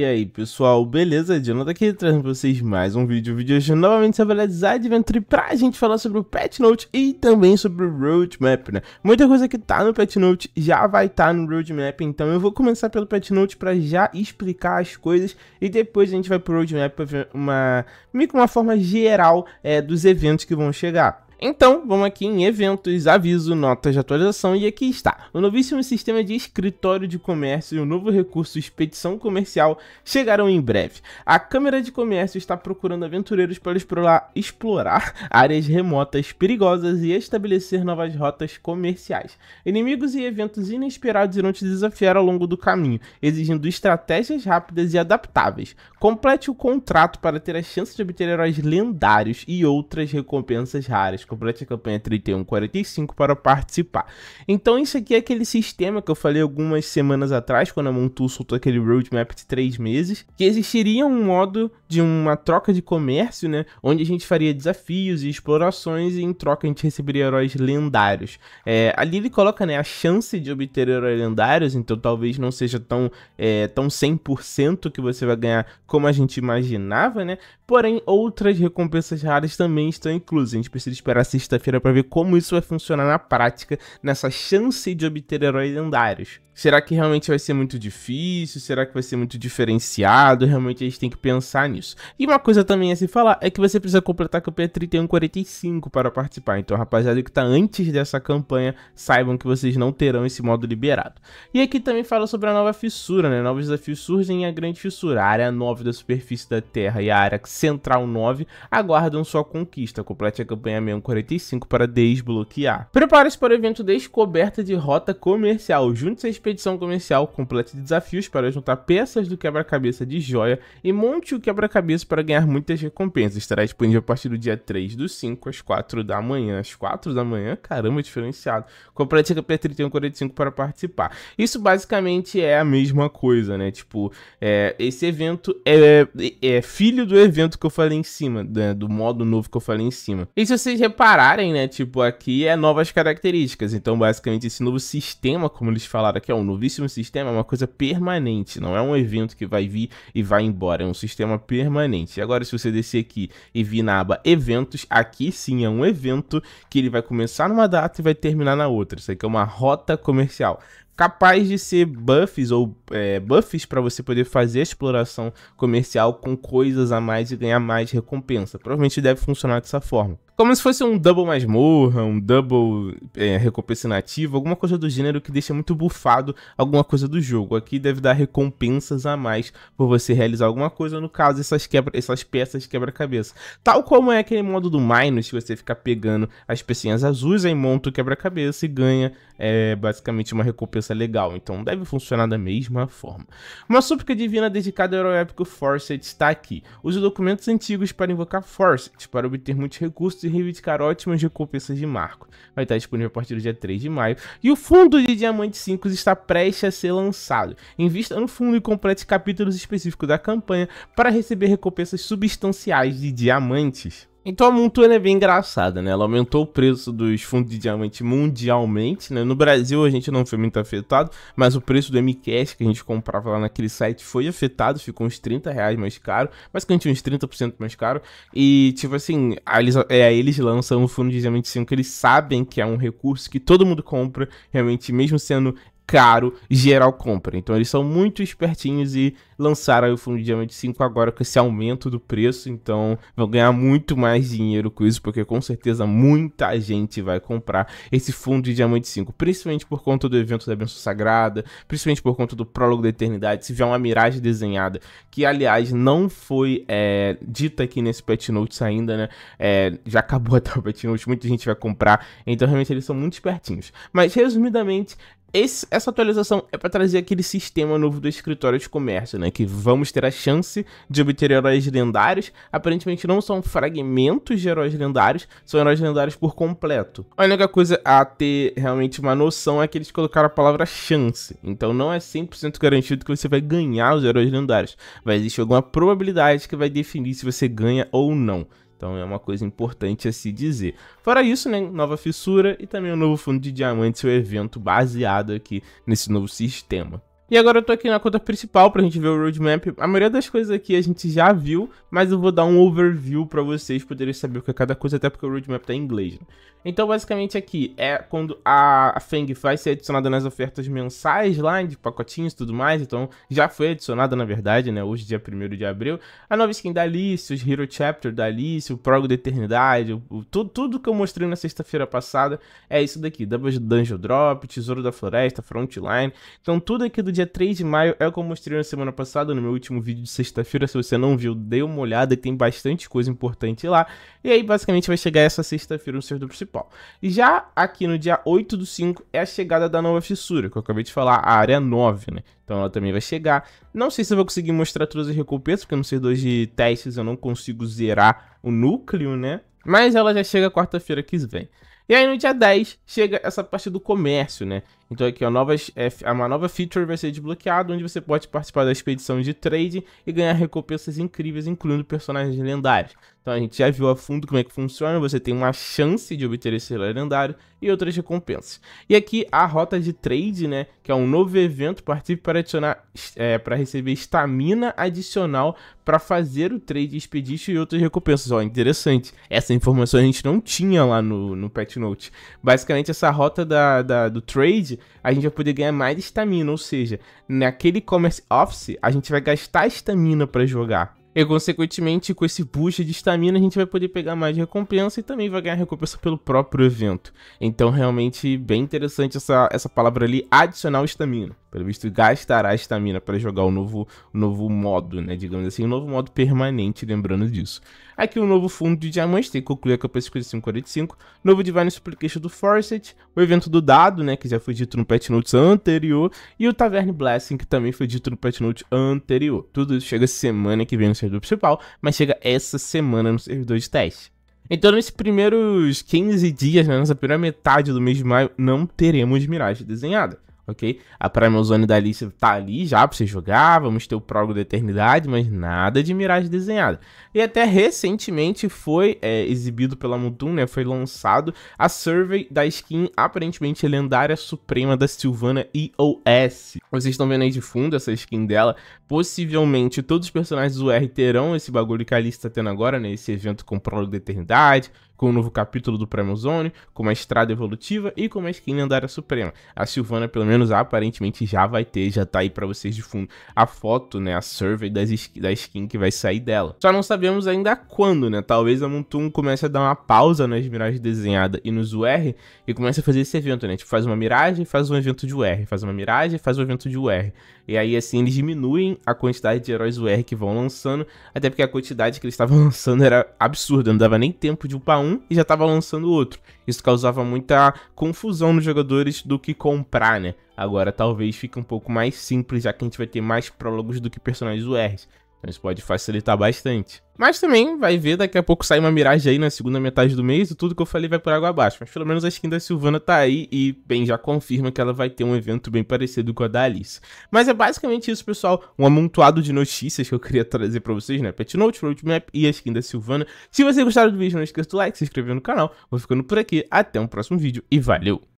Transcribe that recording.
E aí pessoal, beleza? Jonathan tá aqui trazendo pra vocês mais um vídeo. O vídeo hoje é novamente sobre a Design Adventure pra gente falar sobre o Pet Note e também sobre o Roadmap, né? Muita coisa que tá no Pet Note já vai estar tá no Roadmap, então eu vou começar pelo Pet Note pra já explicar as coisas e depois a gente vai pro Roadmap pra ver uma, meio que uma forma geral é, dos eventos que vão chegar. Então, vamos aqui em eventos, aviso, notas de atualização e aqui está. O novíssimo sistema de escritório de comércio e o novo recurso expedição comercial chegarão em breve. A Câmara de Comércio está procurando aventureiros para explorar áreas remotas perigosas e estabelecer novas rotas comerciais. Inimigos e eventos inesperados irão te desafiar ao longo do caminho, exigindo estratégias rápidas e adaptáveis. Complete o contrato para ter a chance de obter heróis lendários e outras recompensas raras complete a campanha 3145 para participar. Então isso aqui é aquele sistema que eu falei algumas semanas atrás, quando a Montu soltou aquele roadmap de três meses, que existiria um modo de uma troca de comércio, né, onde a gente faria desafios e explorações e em troca a gente receberia heróis lendários. É, ali ele coloca, né, a chance de obter heróis lendários, então talvez não seja tão, é, tão 100% que você vai ganhar como a gente imaginava, né, porém outras recompensas raras também estão inclusas, a gente precisa esperar para sexta-feira para ver como isso vai funcionar na prática, nessa chance de obter heróis lendários. Será que realmente vai ser muito difícil? Será que vai ser muito diferenciado? Realmente a gente tem que pensar nisso. E uma coisa também a se falar é que você precisa completar campanha 3145 para participar. Então, rapaziada que está antes dessa campanha, saibam que vocês não terão esse modo liberado. E aqui também fala sobre a nova fissura, né? Novos desafios surgem em a grande fissura. A área 9 da superfície da Terra e a área central 9 aguardam sua conquista. Complete a campanha 645 para desbloquear. Prepare-se para o evento Descoberta de Rota Comercial. Junte-se expedição comercial, complete desafios para juntar peças do quebra-cabeça de joia e monte o quebra-cabeça para ganhar muitas recompensas. Estará disponível a partir do dia 3 do 5 às 4 da manhã. Às 4 da manhã? Caramba, diferenciado. Complete a 3145 para participar. Isso basicamente é a mesma coisa, né? Tipo, é, esse evento é, é, filho do evento que eu falei em cima, né? do modo novo que eu falei em cima. E se vocês repararem, né? Tipo, aqui é novas características. Então, basicamente, esse novo sistema, como eles falaram que é um não, novíssimo sistema é uma coisa permanente, não é um evento que vai vir e vai embora, é um sistema permanente. E agora, se você descer aqui e vir na aba eventos, aqui sim é um evento que ele vai começar numa data e vai terminar na outra. Isso aqui é uma rota comercial capaz de ser buffs ou é, buffs para você poder fazer a exploração comercial com coisas a mais e ganhar mais recompensa. Provavelmente deve funcionar dessa forma. Como se fosse um double masmorra, um double é, recompensa nativa, alguma coisa do gênero que deixa muito bufado alguma coisa do jogo. Aqui deve dar recompensas a mais por você realizar alguma coisa, no caso, essas, quebra, essas peças de quebra-cabeça. Tal como é aquele modo do Minus, que você fica pegando as pecinhas azuis, aí monta o quebra-cabeça e ganha é basicamente uma recompensa legal, então deve funcionar da mesma forma. Uma súplica divina dedicada ao épico Forset está aqui. Use documentos antigos para invocar Forset, para obter muitos recursos e reivindicar ótimas recompensas de marco. Vai estar disponível a partir do dia 3 de maio. E o fundo de Diamante 5 está prestes a ser lançado. Invista no fundo e complete capítulos específicos da campanha para receber recompensas substanciais de diamantes. Então a Montuana é bem engraçada, né? Ela aumentou o preço dos fundos de diamante mundialmente, né? No Brasil a gente não foi muito afetado, mas o preço do MCash que a gente comprava lá naquele site foi afetado, ficou uns 30 reais mais caro, mas que uns 30% mais caro. E, tipo assim, eles, é, eles lançam o fundo de diamante 5, eles sabem que é um recurso que todo mundo compra, realmente, mesmo sendo caro, geral compra. Então eles são muito espertinhos e lançaram o Fundo de Diamante 5 agora com esse aumento do preço, então vão ganhar muito mais dinheiro com isso, porque com certeza muita gente vai comprar esse Fundo de Diamante 5, principalmente por conta do evento da Benção Sagrada, principalmente por conta do Prólogo da Eternidade, se vier uma miragem desenhada, que aliás não foi é, dita aqui nesse Pet Notes ainda, né? É, já acabou até o Pet Notes, muita gente vai comprar, então realmente eles são muito espertinhos. Mas resumidamente, esse, essa atualização é para trazer aquele sistema novo do escritório de comércio, né? Que vamos ter a chance de obter heróis lendários. Aparentemente não são fragmentos de heróis lendários, são heróis lendários por completo. A única coisa a ter realmente uma noção é que eles colocaram a palavra chance. Então não é 100% garantido que você vai ganhar os heróis lendários. Vai existir alguma probabilidade que vai definir se você ganha ou não. Então é uma coisa importante a se dizer. Fora isso, né, nova fissura e também o um novo fundo de diamantes, o evento baseado aqui nesse novo sistema. E agora eu tô aqui na conta principal pra gente ver o roadmap. A maioria das coisas aqui a gente já viu, mas eu vou dar um overview pra vocês poderem saber o que é cada coisa, até porque o roadmap tá em inglês. Né? Então, basicamente aqui é quando a Feng vai ser adicionada nas ofertas mensais lá, de pacotinhos e tudo mais. Então, já foi adicionada, na verdade, né? Hoje, dia 1 de abril. A nova skin da Alice, os Hero Chapter da Alice, o Progo da Eternidade, o, o, tudo, tudo que eu mostrei na sexta-feira passada é isso daqui. Double Dungeon Drop, Tesouro da Floresta, Frontline. Então, tudo aqui do dia dia 3 de maio, é o que eu mostrei na semana passada, no meu último vídeo de sexta-feira. Se você não viu, dê uma olhada, tem bastante coisa importante lá. E aí, basicamente, vai chegar essa sexta-feira no servidor principal. E já aqui no dia 8 do 5 é a chegada da nova fissura, que eu acabei de falar, a área 9, né? Então ela também vai chegar. Não sei se eu vou conseguir mostrar todas as recompensas, porque no servidor de testes eu não consigo zerar o núcleo, né? Mas ela já chega quarta-feira que vem. E aí no dia 10 chega essa parte do comércio, né? Então aqui, ó, novas, é, uma nova feature vai ser desbloqueada, onde você pode participar da expedição de trade e ganhar recompensas incríveis, incluindo personagens lendários. Então a gente já viu a fundo como é que funciona, você tem uma chance de obter esse lendário e outras recompensas. E aqui a rota de trade, né, que é um novo evento, participe para adicionar, é, para receber estamina adicional para fazer o trade expedition e outras recompensas. Ó, interessante, essa informação a gente não tinha lá no, no Pet Note. Basicamente essa rota da, da do trade a gente vai poder ganhar mais estamina, ou seja, naquele Commerce Office a gente vai gastar estamina para jogar. E consequentemente, com esse boost de estamina, a gente vai poder pegar mais recompensa e também vai ganhar recompensa pelo próprio evento. Então, realmente, bem interessante essa, essa palavra ali, adicional estamina. Pelo visto, gastará a estamina para jogar o novo, novo modo, né? Digamos assim, o novo modo permanente, lembrando disso. Aqui o um novo fundo de diamantes, tem que concluir a campanha 5545. Novo Divine Supplication do Forset. O evento do dado, né? Que já foi dito no Pet Notes anterior. E o Taverne Blessing, que também foi dito no Pet Notes anterior. Tudo isso chega semana que vem no servidor principal, mas chega essa semana no servidor de teste. Então, nesses primeiros 15 dias, né, nessa primeira metade do mês de maio, não teremos miragem desenhada ok? A Prime Zone da Alice tá ali já pra você jogar, vamos ter o prólogo da eternidade, mas nada de miragem desenhada. E até recentemente foi é, exibido pela Mutum, né? Foi lançado a survey da skin aparentemente lendária suprema da Silvana EOS. Vocês estão vendo aí de fundo essa skin dela. Possivelmente todos os personagens do R terão esse bagulho que a Alice tá tendo agora, né? Esse evento com o prólogo da eternidade, com o novo capítulo do Prime Zone, com uma estrada evolutiva e com uma skin lendária suprema. A Silvana, pelo menos menos aparentemente já vai ter, já tá aí para vocês de fundo a foto, né, a survey das skin, da skin que vai sair dela. Só não sabemos ainda quando, né? Talvez a Montum comece a dar uma pausa nas miragens desenhadas e nos UR e comece a fazer esse evento, né? Tipo, faz uma miragem, faz um evento de UR, faz uma miragem, faz um evento de UR. E aí assim eles diminuem a quantidade de heróis UR que vão lançando, até porque a quantidade que eles estavam lançando era absurda, não dava nem tempo de upar um e já tava lançando outro isso causava muita confusão nos jogadores do que comprar, né? Agora talvez fique um pouco mais simples, já que a gente vai ter mais prólogos do que personagens URs. Então isso pode facilitar bastante. Mas também vai ver, daqui a pouco sai uma miragem aí na segunda metade do mês e tudo que eu falei vai por água abaixo. Mas pelo menos a skin da Silvana tá aí e, bem, já confirma que ela vai ter um evento bem parecido com a da Alice. Mas é basicamente isso, pessoal. Um amontoado de notícias que eu queria trazer pra vocês, né? Pet Note, Roadmap e a skin da Silvana. Se vocês gostaram do vídeo, não esqueça do like, se inscrever no canal. Vou ficando por aqui. Até um próximo vídeo e valeu!